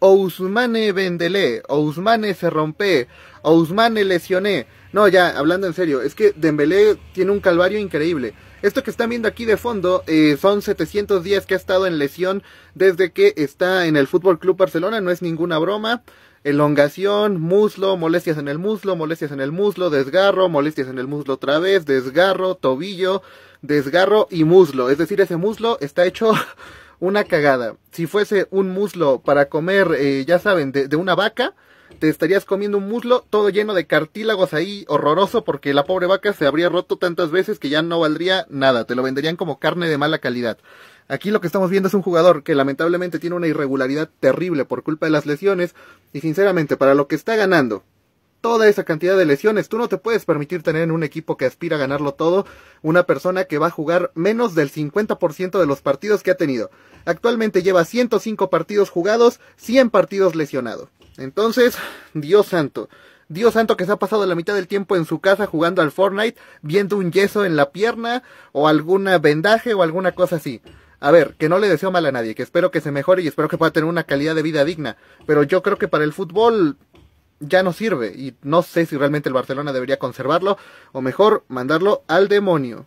Ousmane vendelé, Ousmane se rompe, Ousmane lesioné. No, ya, hablando en serio, es que Dembélé tiene un calvario increíble. Esto que están viendo aquí de fondo eh, son 700 días que ha estado en lesión desde que está en el Fútbol Club Barcelona, no es ninguna broma. Elongación, muslo, molestias en el muslo, molestias en el muslo, desgarro, molestias en el muslo otra vez, desgarro, tobillo, desgarro y muslo. Es decir, ese muslo está hecho una cagada. Si fuese un muslo para comer, eh, ya saben, de, de una vaca, te estarías comiendo un muslo todo lleno de cartílagos ahí, horroroso, porque la pobre vaca se habría roto tantas veces que ya no valdría nada, te lo venderían como carne de mala calidad. Aquí lo que estamos viendo es un jugador que lamentablemente tiene una irregularidad terrible por culpa de las lesiones y sinceramente para lo que está ganando, toda esa cantidad de lesiones. Tú no te puedes permitir tener en un equipo que aspira a ganarlo todo una persona que va a jugar menos del 50% de los partidos que ha tenido. Actualmente lleva 105 partidos jugados, 100 partidos lesionado. Entonces, Dios santo. Dios santo que se ha pasado la mitad del tiempo en su casa jugando al Fortnite, viendo un yeso en la pierna o alguna vendaje o alguna cosa así. A ver, que no le deseo mal a nadie, que espero que se mejore y espero que pueda tener una calidad de vida digna. Pero yo creo que para el fútbol ya no sirve y no sé si realmente el Barcelona debería conservarlo o mejor mandarlo al demonio.